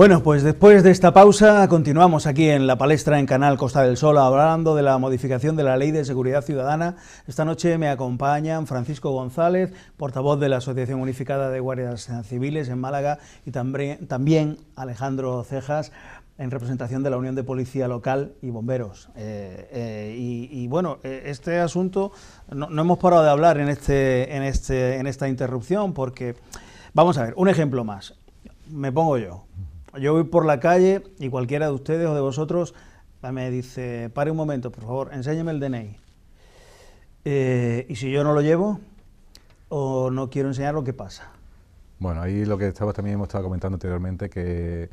Bueno, pues después de esta pausa continuamos aquí en la palestra en Canal Costa del Sol hablando de la modificación de la Ley de Seguridad Ciudadana. Esta noche me acompañan Francisco González, portavoz de la Asociación Unificada de Guardias Civiles en Málaga y también Alejandro Cejas, en representación de la Unión de Policía Local y Bomberos. Eh, eh, y, bueno, eh, este asunto no, no, hemos parado de hablar en, este, en, este, en esta interrupción porque, vamos a ver, un ejemplo más. Me pongo yo, yo voy por la calle y cualquiera de ustedes o de vosotros me dice, pare un momento, por favor, enséñeme el DNI. Eh, y si yo no lo llevo o no quiero enseñar lo que pasa. Bueno, ahí lo que estaba, también hemos estado comentando anteriormente, que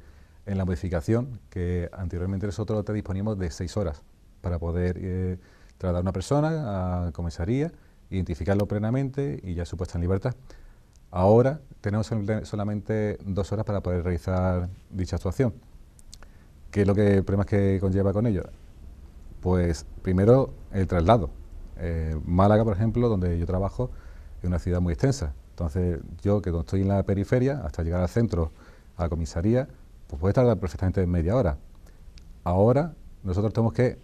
en la modificación, que anteriormente nosotros te disponíamos de seis horas para poder eh, trasladar a una persona a comisaría, identificarlo plenamente y ya supuesta en libertad. Ahora tenemos solamente dos horas para poder realizar dicha actuación. ¿Qué es lo que problemas que conlleva con ello? Pues primero el traslado. Eh, Málaga, por ejemplo, donde yo trabajo, es una ciudad muy extensa. Entonces yo, que estoy en la periferia, hasta llegar al centro, a la comisaría, pues puede tardar perfectamente media hora. Ahora nosotros tenemos que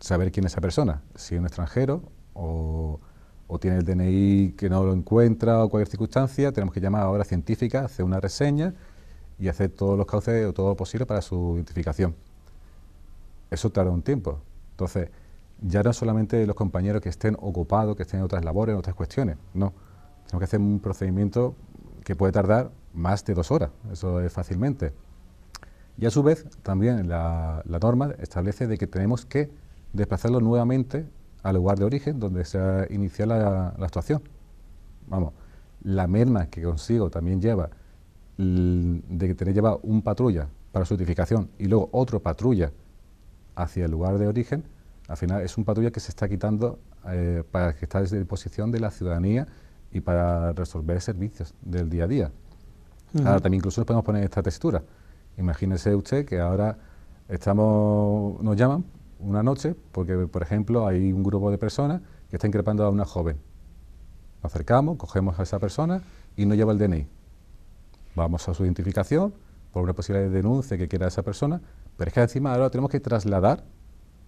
saber quién es esa persona, si es un extranjero o o tiene el DNI que no lo encuentra o cualquier circunstancia, tenemos que llamar a obra científica, hacer una reseña y hacer todos los cauces o todo lo posible para su identificación. Eso tarda un tiempo. Entonces, ya no solamente los compañeros que estén ocupados, que estén en otras labores, en otras cuestiones, no. Tenemos que hacer un procedimiento que puede tardar más de dos horas, eso es fácilmente. Y a su vez, también la, la norma establece de que tenemos que desplazarlo nuevamente al lugar de origen donde se ha iniciado la, actuación. Vamos, la merma que consigo también lleva de tener llevado un patrulla para su edificación y luego otro patrulla hacia el lugar de origen, al final es un patrulla que se está quitando eh, para que está a disposición de la ciudadanía y para resolver servicios del día a día. Ahora también incluso nos podemos poner esta textura. Imagínese usted que ahora estamos, nos llaman una noche porque, por ejemplo, hay un grupo de personas que está increpando a una joven. Nos acercamos, cogemos a esa persona y no lleva el DNI. Vamos a su identificación por una posibilidad de denuncia que quiera esa persona, pero es que encima ahora tenemos que trasladar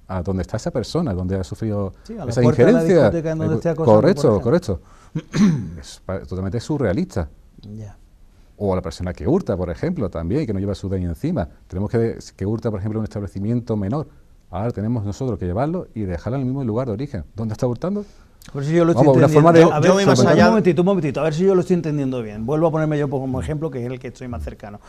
a donde está esa persona, donde ha sufrido esa injerencia. donde esté correcto, correcto. es totalmente surrealista. O a la persona que hurta, por ejemplo, también, que no lleva su DNI encima. Tenemos que, que hurta, por ejemplo, un establecimiento menor Ahora tenemos nosotros que llevarlo y dejarlo en el mismo lugar de origen. ¿Dónde está hurtando? A ver si yo lo estoy entendiendo. Un momentito, a ver si yo lo estoy entendiendo bien. Vuelvo a ponerme yo como ejemplo, que es el que estoy más cercano.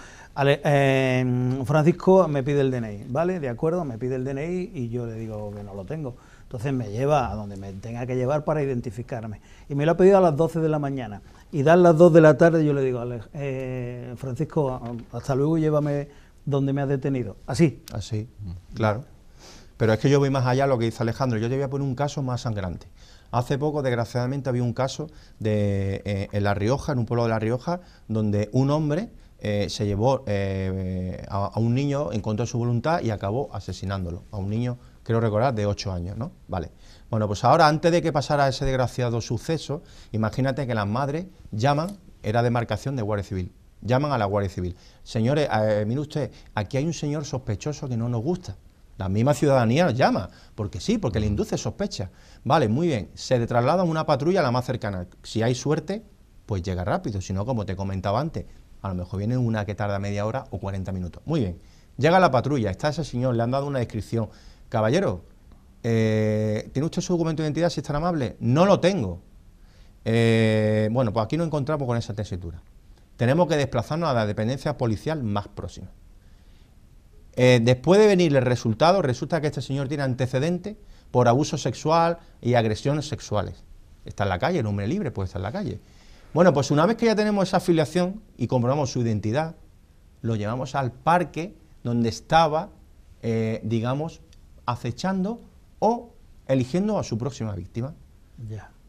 Eh, Francisco me pide el DNI, ¿vale? De acuerdo, me pide el DNI y yo le digo que no lo tengo. Entonces me lleva a donde me tenga que llevar para identificarme. Y me lo ha pedido a las 12 de la mañana. Y dan las 2 de la tarde, yo le digo, eh, Francisco, hasta luego, llévame donde me has detenido. Así. Así, claro. Pero es que yo voy más allá de lo que dice Alejandro. Yo te voy a poner un caso más sangrante. Hace poco, desgraciadamente, había un caso de, eh, en La Rioja, en un pueblo de La Rioja, donde un hombre eh, se llevó eh, a, un niño en contra de su voluntad y acabó asesinándolo. A un niño, creo recordar, de 8 años, ¿no? Vale. Bueno, pues ahora, antes de que pasara ese desgraciado suceso, imagínate que las madres llaman, era demarcación de Guardia Civil, llaman a la Guardia Civil. Señores, mire usted, aquí hay un señor sospechoso que no nos gusta. La misma ciudadanía nos llama, porque sí, porque le mm. induce sospecha. Vale, muy bien, se traslada una patrulla a la más cercana. Si hay suerte, pues llega rápido, si no, como te comentaba antes, a lo mejor viene una que tarda media hora o 40 minutos. Muy bien, llega la patrulla, está ese señor, le han dado una descripción. Caballero, eh, ¿tiene usted su documento de identidad si es tan amable? No lo tengo. Eh, bueno, pues aquí nos encontramos con esa tesitura. Tenemos que desplazarnos a la dependencia policial más próxima. Eh, después de venir el resultado, resulta que este señor tiene antecedente por abuso sexual y agresiones sexuales. Está en la calle, el hombre libre puede estar en la calle. Bueno, pues una vez que ya tenemos esa afiliación y comprobamos su identidad, lo llevamos al parque donde estaba, eh, digamos, acechando o eligiendo a su próxima víctima.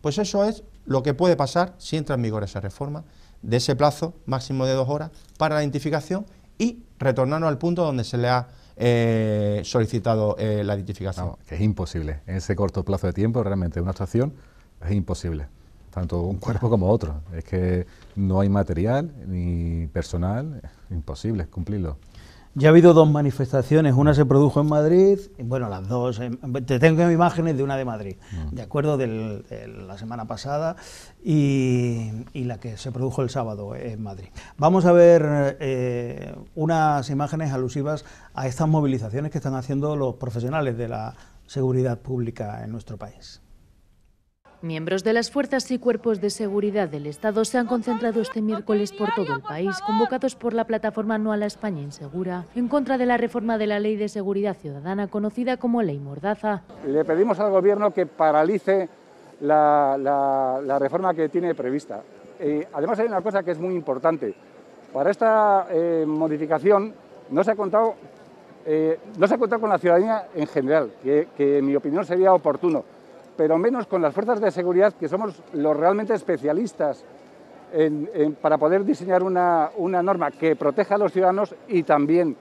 Pues eso es lo que puede pasar si entra en vigor esa reforma de ese plazo máximo de dos horas para la identificación y retornarnos al punto donde se le ha eh, solicitado eh, la identificación. que es imposible. En ese corto plazo de tiempo, realmente una actuación es imposible. Tanto un cuerpo como otro. Es que no hay material ni personal. Imposible cumplirlo. Ya ha habido dos manifestaciones, una se produjo en Madrid, bueno, las dos, em, te tengo imágenes de una de Madrid, mm. de acuerdo, de la semana pasada y, la que se produjo el sábado en Madrid. Vamos a ver eh, unas imágenes alusivas a estas movilizaciones que están haciendo los profesionales de la seguridad pública en nuestro país. Miembros de las fuerzas y cuerpos de seguridad del Estado se han concentrado este miércoles por todo el país, convocados por la plataforma No a la España Insegura, en contra de la reforma de la Ley de Seguridad Ciudadana, conocida como Ley Mordaza. Le pedimos al Gobierno que paralice la, reforma que tiene prevista. Eh, además, hay una cosa que es muy importante. Para esta eh, modificación no se ha contado. Eh, no se ha contado con la ciudadanía en general, que, que en mi opinión sería oportuno pero menos con las fuerzas de seguridad, que somos los realmente especialistas para poder diseñar una, una norma que proteja a los ciudadanos y también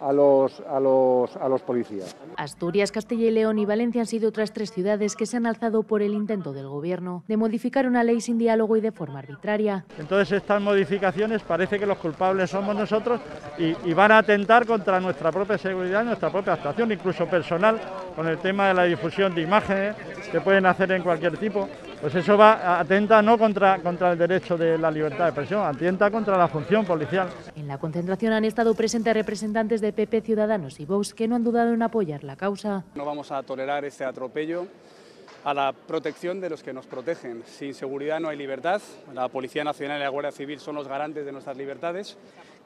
a los, a los, policías. Asturias, Castilla y León y Valencia han sido otras tres ciudades que se han alzado por el intento del Gobierno de modificar una ley sin diálogo y de forma arbitraria. Entonces estas modificaciones parece que los culpables somos nosotros y, y van a atentar contra nuestra propia seguridad, nuestra propia actuación, incluso personal, con el tema de la difusión de imágenes que pueden hacer en cualquier tipo pues eso va atenta no contra, contra el derecho de la libertad de expresión, atenta contra la función policial. En la concentración han estado presentes representantes de PP, Ciudadanos y Vox que no han dudado en apoyar la causa. No vamos a tolerar este atropello a la protección de los que nos protegen. Sin seguridad no hay libertad. La Policía Nacional y la Guardia Civil son los garantes de nuestras libertades.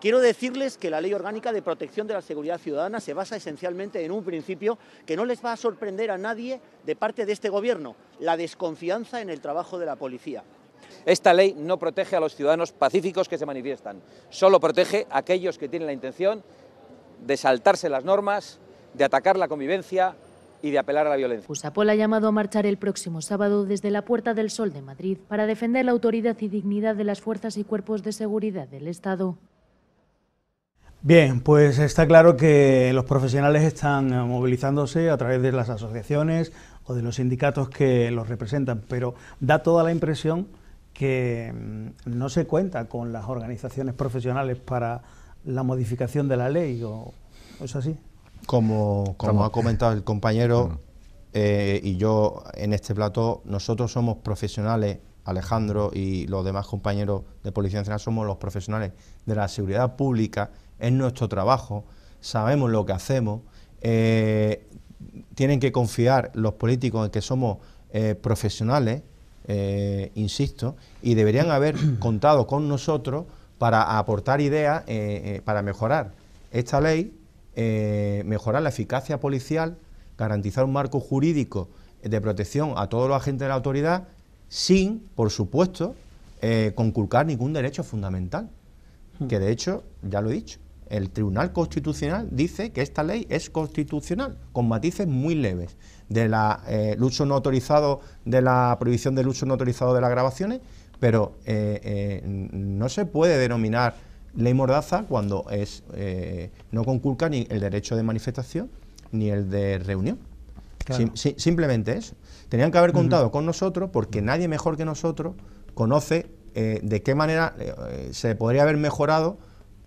Quiero decirles que la Ley Orgánica de Protección de la Seguridad Ciudadana se basa esencialmente en un principio que no les va a sorprender a nadie de parte de este Gobierno, la desconfianza en el trabajo de la policía. Esta ley no protege a los ciudadanos pacíficos que se manifiestan, solo protege a aquellos que tienen la intención de saltarse las normas, de atacar la convivencia, y de apelar a la violencia. Usapol ha llamado a marchar el próximo sábado desde la Puerta del Sol de Madrid para defender la autoridad y dignidad de las fuerzas y cuerpos de seguridad del Estado. Bien, pues está claro que los profesionales están eh, movilizándose a través de las asociaciones o de los sindicatos que los representan, pero da toda la impresión que mm, no se cuenta con las organizaciones profesionales para la modificación de la ley, o es así. Como, como ha comentado el compañero eh, y yo en este plato, nosotros somos profesionales, Alejandro y los demás compañeros de Policía Nacional somos los profesionales de la seguridad pública, es nuestro trabajo, sabemos lo que hacemos, eh, tienen que confiar los políticos en que somos eh, profesionales, insisto, y deberían haber contado con nosotros para aportar ideas para mejorar esta ley eh, mejorar la eficacia policial, garantizar un marco jurídico de protección a todos los agentes de la autoridad, sin, por supuesto, eh, conculcar ningún derecho fundamental. Hmm. Que de hecho, ya lo he dicho, el Tribunal Constitucional dice que esta ley es constitucional, con matices muy leves, de eh, uso no autorizado, de la prohibición del uso no autorizado de las grabaciones, pero no se puede denominar ley mordaza cuando es eh, no conculca ni el derecho de manifestación ni el de reunión. simplemente eso. Tenían que haber contado con nosotros porque nadie mejor que nosotros conoce eh, de qué manera eh, se podría haber mejorado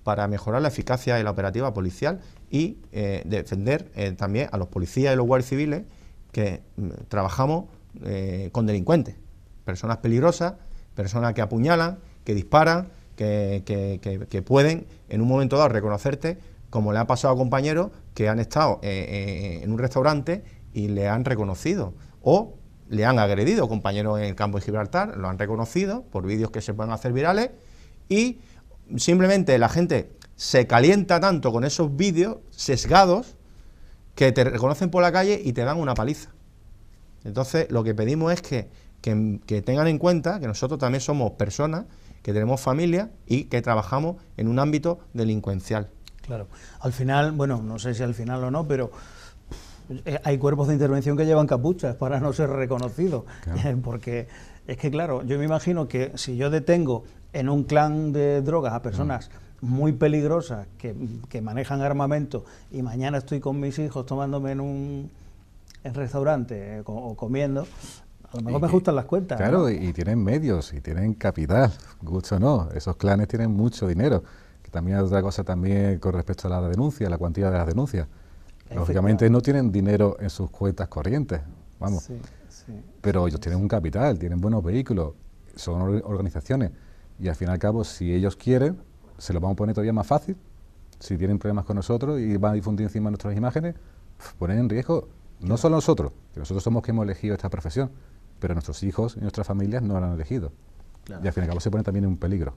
para mejorar la eficacia de la operativa policial y defender también a los policías y los guardias civiles que mm, trabajamos con delincuentes, personas peligrosas, personas que apuñalan, que disparan, que, pueden en un momento dado reconocerte, como le ha pasado a compañeros que han estado eh, eh, en un restaurante y le han reconocido, o le han agredido compañeros en el campo de Gibraltar, lo han reconocido por vídeos que se pueden hacer virales, y simplemente la gente se calienta tanto con esos vídeos sesgados que te reconocen por la calle y te dan una paliza. Entonces, lo que pedimos es que tengan en cuenta que nosotros también somos personas que tenemos familia y que trabajamos en un ámbito delincuencial. Claro, al final, bueno, no sé si al final o no, pero eh, hay cuerpos de intervención que llevan capuchas para no ser reconocidos, porque es que claro, yo me imagino que si yo detengo en un clan de drogas a personas mm. muy peligrosas que, manejan armamento y mañana estoy con mis hijos tomándome en un restaurante eh, o comiendo, pues a las cuentas. Claro, y tienen medios, y tienen capital, o no. Esos clanes tienen mucho dinero. Que también es otra cosa también con respecto a la denuncia, la cuantía de las denuncias. Lógicamente no tienen dinero en sus cuentas corrientes, vamos. pero ellos tienen un capital, tienen buenos vehículos, son organizaciones. Y al fin y al cabo, si ellos quieren, se lo vamos a poner todavía más fácil. Si tienen problemas con nosotros y van a difundir encima nuestras imágenes, ponen en riesgo no solo nosotros, que nosotros somos los que hemos elegido esta profesión, pero nuestros hijos y nuestras familias no lo han elegido. Y al fin y al cabo se pone también en un peligro.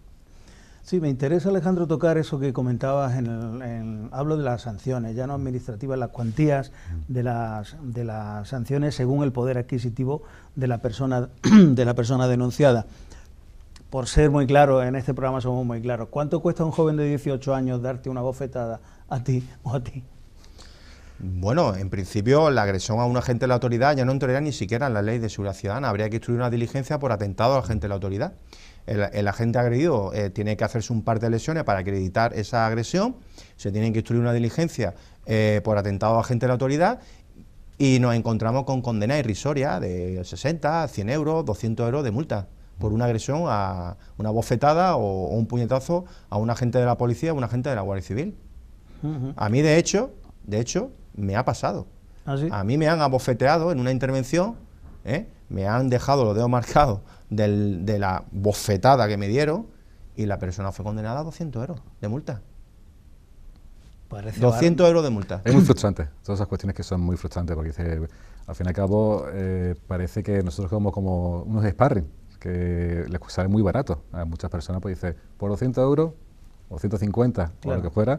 Sí, me interesa, Alejandro, tocar eso que comentabas. En el, hablo de las sanciones, ya no administrativas, las cuantías mm. de las, de las sanciones según el poder adquisitivo de la persona, de la persona denunciada. Por ser muy claro, en este programa somos muy claros. ¿Cuánto cuesta a un joven de 18 años darte una bofetada a ti o a ti? Bueno, en principio la agresión a un agente de la autoridad ya no entraría ni siquiera en la ley de seguridad ciudadana. Habría que instruir una diligencia por atentado a agente de la autoridad. El, agente agredido eh, tiene que hacerse un par de lesiones para acreditar esa agresión. Se tiene que instruir una diligencia eh, por atentado a agente de la autoridad y nos encontramos con condena irrisoria de 60, 100 euros, 200 euros de multa por una agresión a una bofetada o, un puñetazo a un agente de la policía o un agente de la Guardia Civil. A mí, de hecho, de hecho, me ha pasado. ¿Ah, a mí me han abofeteado en una intervención, ¿eh? me han dejado los dedos marcados de la bofetada que me dieron y la persona fue condenada a 200 euros de multa. 200 pues euros de multa. Es muy frustrante, todas esas cuestiones que son muy frustrantes, porque al fin y al cabo eh, parece que nosotros somos como unos sparring, que les sale muy barato a muchas personas, pues dice, por 200 euros o 150 o lo que fuera,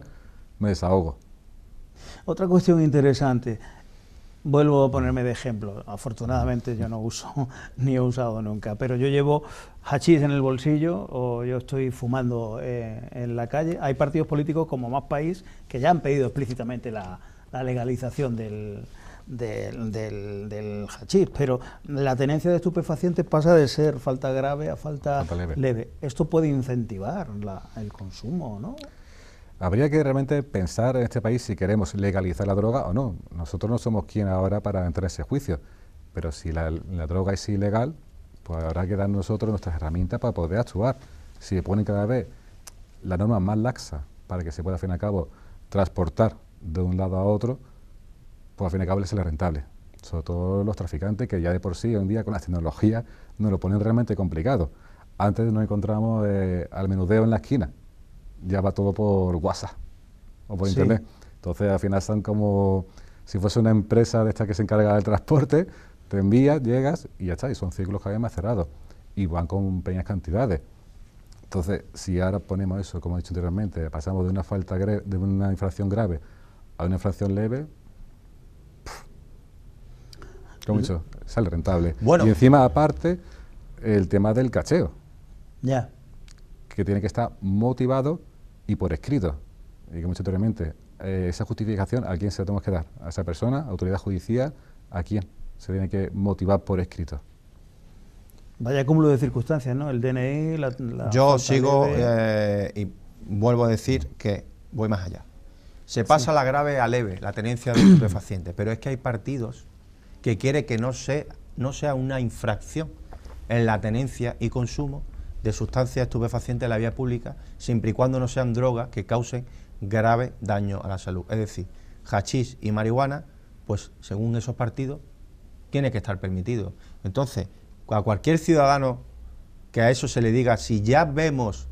me desahogo. Otra cuestión interesante, vuelvo a ponerme de ejemplo, afortunadamente yo no uso ni he usado nunca, pero yo llevo hachís en el bolsillo o yo estoy fumando eh, en la calle. Hay partidos políticos como Más País que ya han pedido explícitamente la, legalización del, del, hachís, pero la tenencia de estupefacientes pasa de ser falta grave a falta, leve. Esto puede incentivar el consumo, ¿no? Habría que realmente pensar en este país si queremos legalizar la droga o no. Nosotros no somos quien ahora para entrar en ese juicio, pero si la, droga es ilegal, pues habrá que dar nosotros nuestras herramientas para poder actuar. Si ponen cada vez las normas más laxas para que se pueda, al fin y cabo, transportar de un lado a otro, pues al fin y al cabo es rentable. Sobre todo los traficantes, que ya de por sí hoy en día con las tecnologías nos lo ponen realmente complicado. Antes nos encontramos eh, al menudeo en la esquina, ya va todo por WhatsApp o por Internet. Entonces, al final son como si fuese una empresa de esta que se encarga del transporte, te envías, llegas y ya está. Y son ciclos cada vez más cerrados y van con pequeñas cantidades. Entonces, si ahora ponemos eso, como he dicho anteriormente, pasamos de una falta de una infracción grave a una infracción leve, como dicho, sale rentable. Bueno. Y encima, aparte, el tema del cacheo. Ya. Que tiene que estar motivado y por escrito, y que obligatoriamente, eh, esa justificación a quién se la tenemos que dar, a esa persona, autoridad judicial, a quién se tiene que motivar por escrito. Vaya cúmulo de circunstancias, ¿no? El DNI, e, la... Yo sigo eh, y vuelvo a decir que voy más allá. Se pasa la grave a leve, la tenencia de estupefacientes, pero es que hay partidos que quiere que no, sea, no sea una infracción en la tenencia y consumo de sustancias estupefacientes en la vía pública, siempre y cuando no sean drogas que causen grave daño a la salud. Es decir, hachís y marihuana, pues según esos partidos, tiene que estar permitido. Entonces, a cualquier ciudadano que a eso se le diga, si ya vemos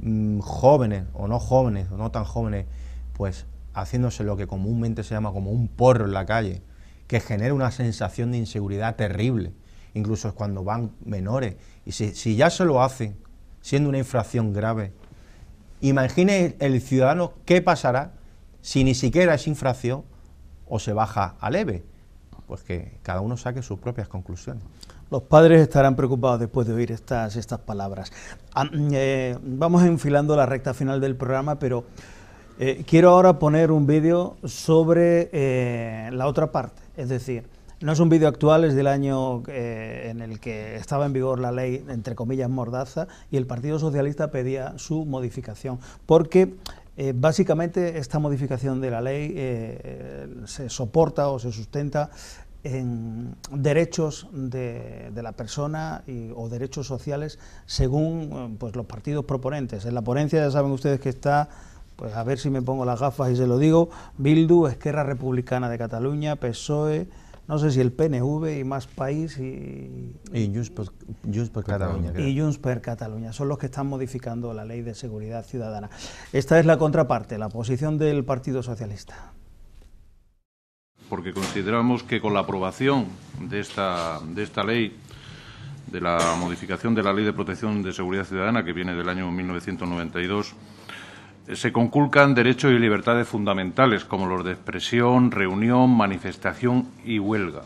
mm, jóvenes o no jóvenes, o no tan jóvenes, pues haciéndose lo que comúnmente se llama como un porro en la calle, que genera una sensación de inseguridad terrible, incluso es cuando van menores. Y si, ya se lo hacen, siendo una infracción grave, imagine el ciudadano qué pasará si ni siquiera es infracción o se baja a leve. Pues que cada uno saque sus propias conclusiones. Los padres estarán preocupados después de oír estas, estas palabras. Ah, mm, eh, vamos enfilando la recta final del programa, pero eh, quiero ahora poner un vídeo sobre eh, la otra parte, es decir, no es un vídeo actual, es del año eh, en el que estaba en vigor la ley, entre comillas, mordaza, y el Partido Socialista pedía su modificación, porque eh, básicamente esta modificación de la ley eh, se soporta o se sustenta en derechos de, la persona o derechos sociales según pues, los partidos proponentes. En la ponencia ya saben ustedes que está pues a ver si me pongo las gafas y se lo digo, Bildu, Esquerra Republicana de Cataluña, PSOE, no sé si el PNV y Más País y... Y Junts per, Cataluña. y son los que están modificando la ley de seguridad ciudadana. Esta es la contraparte, la posición del Partido Socialista. Porque consideramos que con la aprobación de esta, de esta ley, de la modificación de la Ley de Protección de Seguridad Ciudadana, que viene del año 1992, se conculcan derechos y libertades fundamentales como los de expresión, reunión, manifestación y huelga,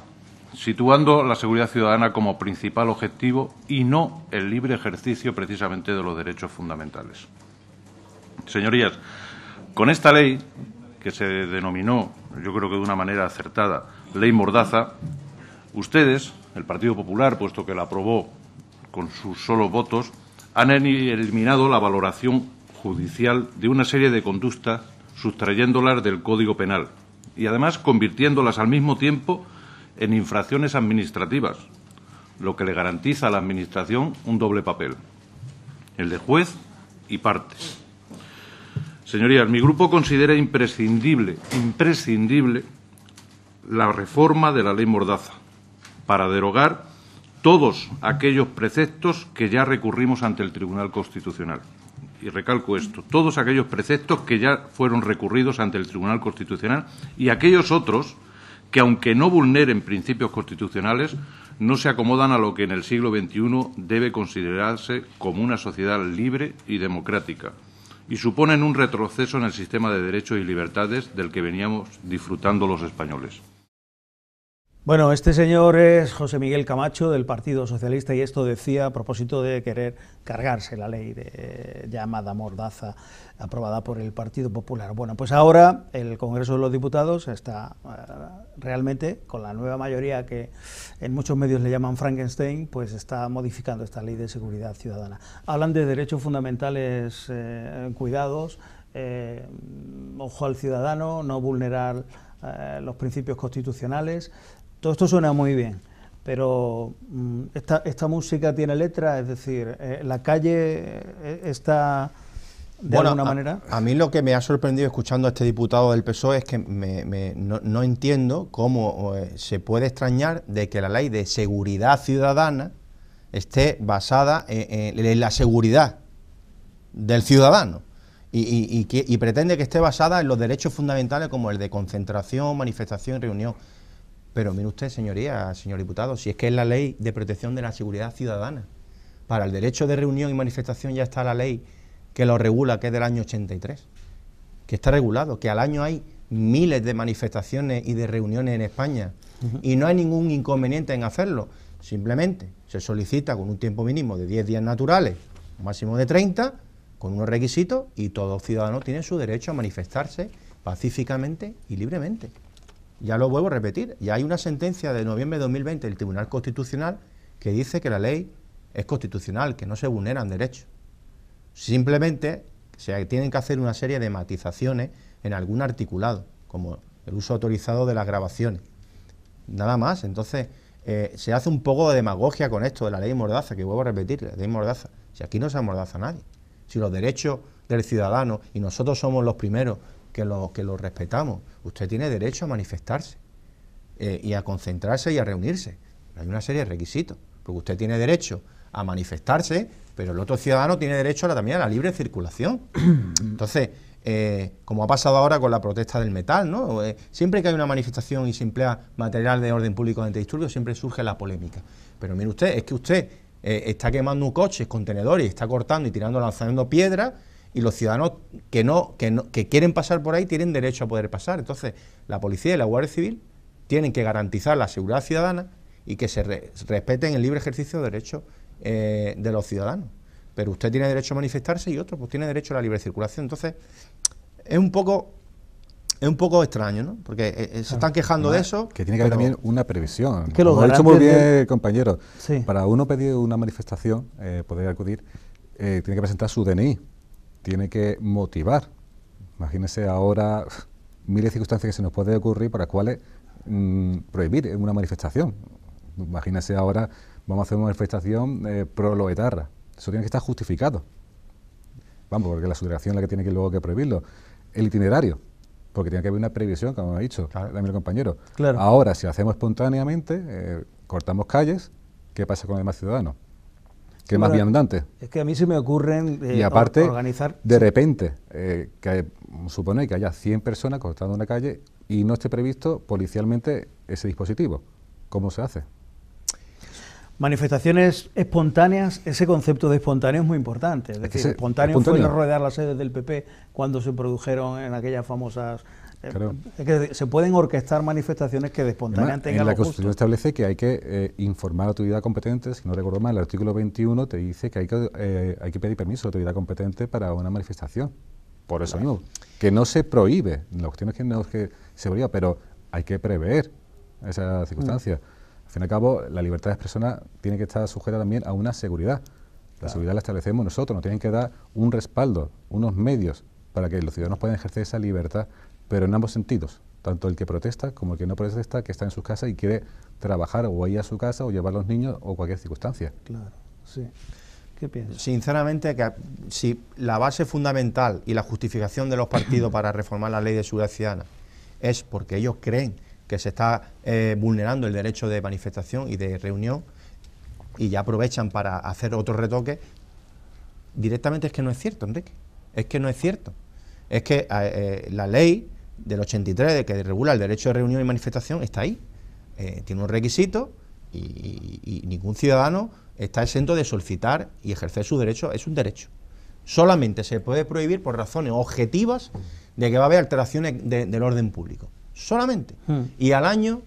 situando la seguridad ciudadana como principal objetivo y no el libre ejercicio precisamente de los derechos fundamentales. Señorías, con esta ley, que se denominó, yo creo que de una manera acertada, Ley Mordaza, ustedes, el Partido Popular, puesto que la aprobó con sus solos votos, han eliminado la valoración judicial de una serie de conductas, sustrayéndolas del Código Penal y además convirtiéndolas al mismo tiempo en infracciones administrativas, lo que le garantiza a la Administración un doble papel, el de juez y partes. Señorías, mi grupo considera imprescindible, imprescindible la reforma de la ley Mordaza para derogar todos aquellos preceptos que ya recurrimos ante el Tribunal Constitucional y recalco esto, todos aquellos preceptos que ya fueron recurridos ante el Tribunal Constitucional y aquellos otros que, aunque no vulneren principios constitucionales, no se acomodan a lo que en el siglo XXI debe considerarse como una sociedad libre y democrática y suponen un retroceso en el sistema de derechos y libertades del que veníamos disfrutando los españoles. Bueno, este señor es José Miguel Camacho del Partido Socialista y esto decía a propósito de querer cargarse la ley llamada Mordaza aprobada por el Partido Popular. Bueno, pues ahora el Congreso de los Diputados está eh, realmente con la nueva mayoría que en muchos medios le llaman Frankenstein, pues está modificando esta ley de seguridad ciudadana. Hablan de derechos fundamentales eh, cuidados, eh, ojo al ciudadano, no vulnerar los principios constitucionales, todo esto suena muy bien, pero mm, esta, música tiene letra, es decir, eh, la calle eh, está de bueno, alguna manera. A, mí lo que me ha sorprendido escuchando a este diputado del PSOE es que no, entiendo cómo eh, se puede extrañar de que la ley de seguridad ciudadana esté basada en, la seguridad del ciudadano. y pretende que esté basada en los derechos fundamentales como el de concentración, manifestación y reunión. Pero mire usted, señoría, señor diputado, si es que es la ley de protección de la seguridad ciudadana. Para el derecho de reunión y manifestación ya está la ley que lo regula, que es del año 83, que está regulado, que al año hay miles de manifestaciones y de reuniones en España y no hay ningún inconveniente en hacerlo. Simplemente se solicita con un tiempo mínimo de 10 días naturales, máximo de 30, con unos requisitos y todo ciudadano tiene su derecho a manifestarse pacíficamente y libremente ya lo vuelvo a repetir, ya hay una sentencia de noviembre de 2020 del Tribunal Constitucional que dice que la ley es constitucional, que no se vulneran derechos. Simplemente se tienen que hacer una serie de matizaciones en algún articulado, como el uso autorizado de las grabaciones. Nada más, entonces eh, se hace un poco de demagogia con esto de la ley Mordaza, que vuelvo a repetir, la ley Mordaza. Si aquí no se amordaza a nadie, si los derechos del ciudadano y nosotros somos los primeros que lo, que lo respetamos. Usted tiene derecho a manifestarse eh, y a concentrarse y a reunirse. Hay una serie de requisitos, porque usted tiene derecho a manifestarse, pero el otro ciudadano tiene derecho a también a la libre circulación. Entonces, eh, como ha pasado ahora con la protesta del metal, ¿no? Eh, siempre que hay una manifestación y se emplea material de orden público de disturbio, siempre surge la polémica. Pero mire usted, es que usted está quemando un coche, contenedores, está cortando y tirando, lanzando piedras, y los ciudadanos que no, que que quieren pasar por ahí tienen derecho a poder pasar. Entonces, la policía y la Guardia Civil tienen que garantizar la seguridad ciudadana y que se respeten el libre ejercicio de derechos eh, de los ciudadanos. Pero usted tiene derecho a manifestarse y otro pues tiene derecho a la libre circulación. Entonces, es un poco es un poco extraño, ¿no? Porque eh, eh, se están quejando de eso. Que tiene que haber también una previsión. Que lo, ha dicho muy bien, compañero. Para uno pedir una manifestación, eh, poder acudir, tiene que presentar su DNI tiene que motivar. Imagínese ahora miles de circunstancias que se nos puede ocurrir para las cuales mm, prohibir una manifestación. Imagínese ahora, vamos a hacer una manifestación eh, pro loetarra. Eso tiene que estar justificado. Vamos, porque la subdelegación es la que tiene que luego que prohibirlo. El itinerario, porque tiene que haber una previsión, como ha dicho también el compañero. Ahora, si lo hacemos espontáneamente, eh, cortamos calles, ¿qué pasa con los demás ciudadanos? que más Es que a mí se me ocurren eh, y aparte, organizar... De repente, eh, que supone que haya 100 personas cortando una calle y no esté previsto policialmente ese dispositivo. ¿Cómo se hace? Manifestaciones espontáneas, ese concepto de espontáneo es muy importante. Es, que decir, espontáneo, fue rodear las sedes del PP cuando se produjeron en aquellas famosas eh, que se pueden orquestar manifestaciones que de espontánea tengan En la Constitución establece que hay que eh, informar a la autoridad competente, si no recuerdo mal, el artículo 21 te dice que hay que, eh, hay que pedir permiso a la autoridad competente para una manifestación. Por eso no. mismo. Que no se prohíbe, la cuestión es que no es que se prohíba, pero hay que prever esa circunstancia al fin y al cabo, la libertad de expresión tiene que estar sujeta también a una seguridad. La seguridad la establecemos nosotros, nos tienen que dar un respaldo, unos medios para que los ciudadanos puedan ejercer esa libertad, pero en ambos sentidos, tanto el que protesta como el que no protesta, que está en sus casas y quiere trabajar o ir a su casa o llevar a los niños o cualquier circunstancia. Claro, sí. ¿Qué piensas? Sinceramente, que si la base fundamental y la justificación de los partidos para reformar la ley de seguridad ciudadana es porque ellos creen que se está eh, vulnerando el derecho de manifestación y de reunión y ya aprovechan para hacer otro retoque, directamente es que no es cierto, Enrique. Es que no es cierto. Es que eh, eh, la ley del 83 de que regula el derecho de reunión y manifestación está ahí. tiene un requisito y, ningún ciudadano está exento de solicitar y ejercer su derecho. Es un derecho solamente se puede prohibir por razones objetivas de que va a haber alteraciones del orden público solamente. Hmm. Y al año,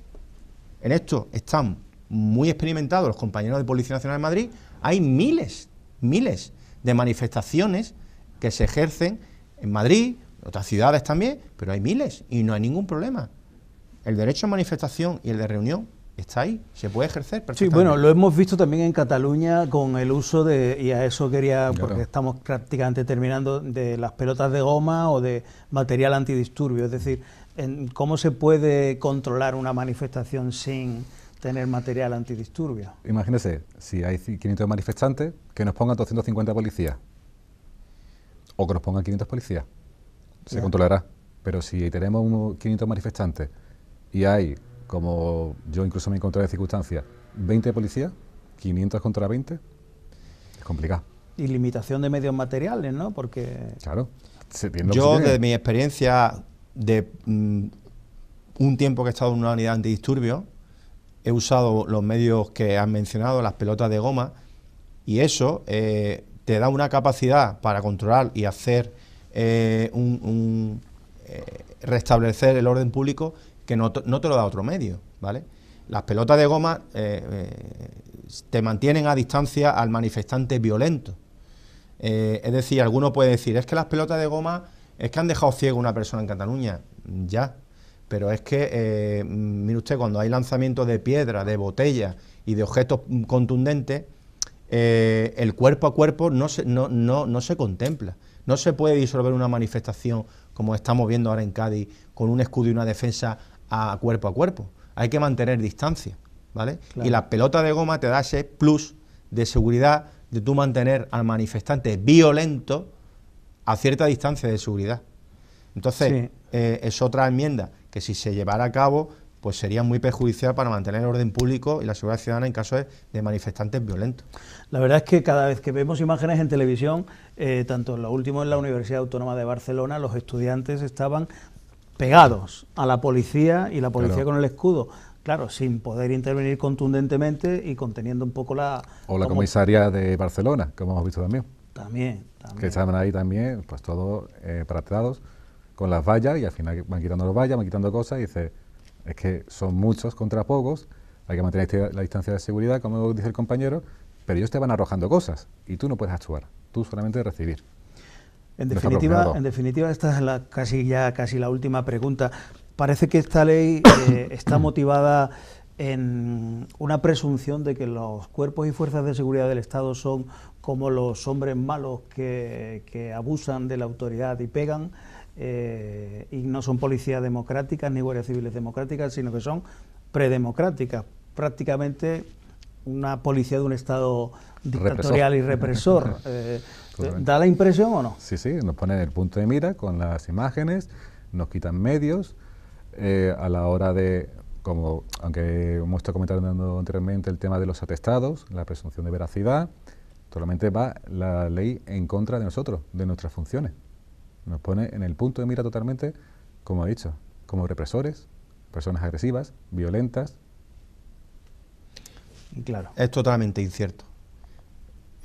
en esto están muy experimentados los compañeros de Policía Nacional de Madrid, hay miles, miles de manifestaciones que se ejercen en Madrid, en otras ciudades también, pero hay miles y no hay ningún problema. El derecho a manifestación y el de reunión está ahí, se puede ejercer. Sí, bueno, lo hemos visto también en Cataluña con el uso de, y a eso quería, porque estamos prácticamente terminando, de las pelotas de goma o de material antidisturbio, es decir, cómo se puede controlar una manifestación sin tener material antidisturbio. Imagínese, si hay 500 manifestantes, que nos pongan 250 policías, o que nos pongan 500 policías, se controlará. Pero si tenemos 500 manifestantes y hay como yo incluso me encontré en circunstancias, 20 policías, 500 contra 20, es complicado. Y limitación de medios materiales, ¿no? Porque... Claro. yo, desde mi experiencia de mm, un tiempo que he estado en una unidad antidisturbios, he usado los medios que han mencionado, las pelotas de goma, y eso eh, te da una capacidad para controlar y hacer eh, un, eh, restablecer el orden público que no, te lo da otro medio, ¿vale? Las pelotas de goma eh, eh, te mantienen a distancia al manifestante violento. Eh, es decir, alguno puede decir, es que las pelotas de goma es que han dejado ciego a una persona en Cataluña. Ya, pero es que, mire usted, cuando hay lanzamientos de piedra, de botella y de objetos contundentes, el cuerpo a cuerpo no se, no, no se contempla. No se puede disolver una manifestación como estamos viendo ahora en Cádiz, con un escudo y una defensa a cuerpo a cuerpo. Hay que mantener distancia, ¿vale? Y la pelota de goma te da ese plus de seguridad de tú mantener al manifestante violento a cierta distancia de seguridad. Entonces, eh, es otra enmienda que si se llevara a cabo, pues sería muy perjudicial para mantener el orden público y la seguridad ciudadana en caso de manifestantes violentos. La verdad es que cada vez que vemos imágenes en televisión, eh, tanto en lo último en la Universidad Autónoma de Barcelona, los estudiantes estaban pegados a la policía y la policía con el escudo. Claro, sin poder intervenir contundentemente y conteniendo un poco la... O la comisaría de Barcelona, como hemos visto también. También, también. Que estaban ahí también, pues todos eh, con las vallas y al final van quitando las vallas, van quitando cosas y dice, es que son muchos contra pocos, hay que mantener la distancia de seguridad, como dice el compañero, pero ellos te van arrojando cosas y tú no puedes actuar, tú solamente recibir. En definitiva, en definitiva esta es la, casi ya casi la última pregunta. Parece que esta ley eh, está motivada en una presunción de que los cuerpos y fuerzas de seguridad del Estado son como los hombres malos que, abusan de la autoridad y pegan, eh, y no son policías democráticas ni guardias civiles democráticas, sino que son predemocráticas, prácticamente una policía de un Estado dictatorial y represor. Eh, ¿Da la impresión o no? Sí, sí, nos pone en el punto de mira con las imágenes, nos quitan medios. Eh, a la hora de, como aunque hemos estado comentando anteriormente, el tema de los atestados, la presunción de veracidad, totalmente va la ley en contra de nosotros, de nuestras funciones. Nos pone en el punto de mira totalmente, como ha dicho, como represores, personas agresivas, violentas. Claro. Es totalmente incierto.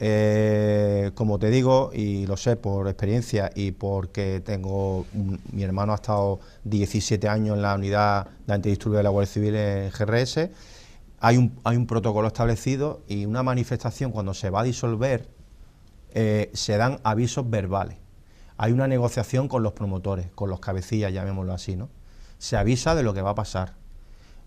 Eh, como te digo, y lo sé por experiencia y porque tengo, mi hermano ha estado 17 años en la unidad de antidisturbios de la Guardia Civil en GRS, hay un, protocolo establecido y una manifestación cuando se va a disolver eh, se dan avisos verbales. Hay una negociación con los promotores, con los cabecillas, llamémoslo así, ¿no? Se avisa de lo que va a pasar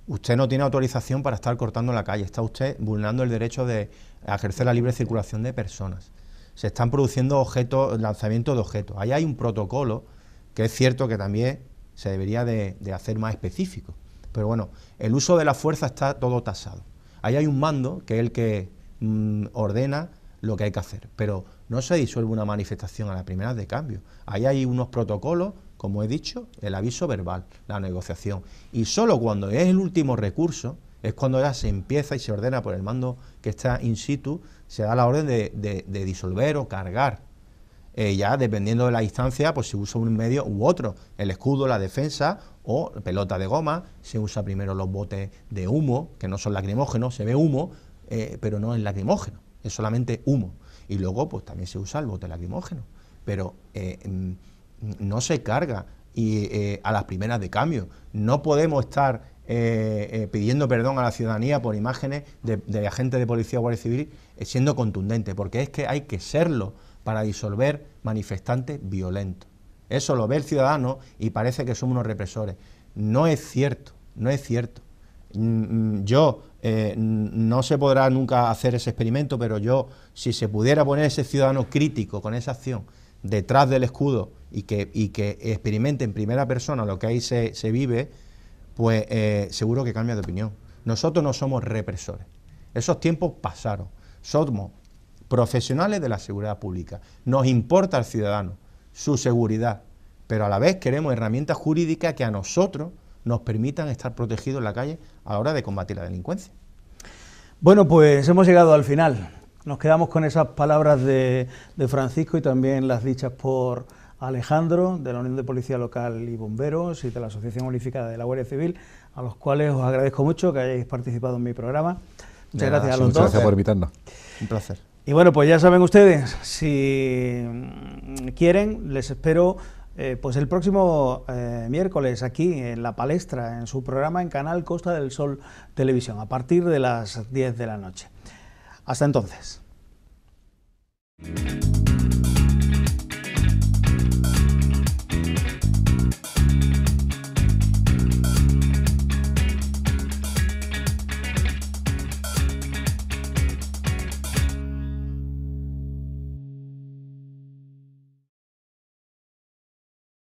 usted no tiene autorización para estar cortando la calle, está usted vulnerando el derecho de ejercer la libre circulación de personas. Se están produciendo objetos, lanzamiento de objetos. Ahí hay un protocolo que es cierto que también se debería de, hacer más específico. Pero bueno, el uso de la fuerza está todo tasado. Ahí hay un mando que es el que mm, ordena lo que hay que hacer. Pero no se disuelve una manifestación a la primera de cambio. Ahí hay unos protocolos como he dicho, el aviso verbal, la negociación. Y solo cuando es el último recurso, es cuando ya se empieza y se ordena por el mando que está in situ, se da la orden de, disolver o cargar. Eh, ya dependiendo de la distancia, pues se usa un medio u otro, el escudo, la defensa o pelota de goma, se usa primero los botes de humo, que no son lacrimógenos, se ve humo, eh, pero no es lacrimógeno, es solamente humo. Y luego, pues también se usa el bote lacrimógeno. Pero eh, mm, no se carga y eh, a las primeras de cambio. No podemos estar eh, eh, pidiendo perdón a la ciudadanía por imágenes de, agentes de policía o guardia civil siendo contundente, porque es que hay que serlo para disolver manifestantes violentos. Eso lo ve el ciudadano y parece que somos unos represores. No es cierto, no es cierto. Mm, mm, yo, no se podrá nunca hacer ese experimento, pero yo, si se pudiera poner ese ciudadano crítico con esa acción, detrás del escudo y que, y que experimente en primera persona lo que ahí se, se vive, pues eh, seguro que cambia de opinión. Nosotros no somos represores. Esos tiempos pasaron. Somos profesionales de la seguridad pública. Nos importa al ciudadano, su seguridad, pero a la vez queremos herramientas jurídicas que a nosotros nos permitan estar protegidos en la calle a la hora de combatir la delincuencia. Bueno, pues hemos llegado al final. Nos quedamos con esas palabras de, Francisco y también las dichas por Alejandro, de la Unión de Policía Local y Bomberos y de la Asociación Unificada de la Guardia Civil, a los cuales os agradezco mucho que hayáis participado en mi programa. Muchas gracias a los dos. gracias por invitarnos. Un placer. Y bueno, pues ya saben ustedes, si quieren, les espero eh, pues el próximo eh, miércoles aquí en La Palestra, en su programa en Canal Costa del Sol Televisión, a partir de las 10 de la noche. Hasta entonces.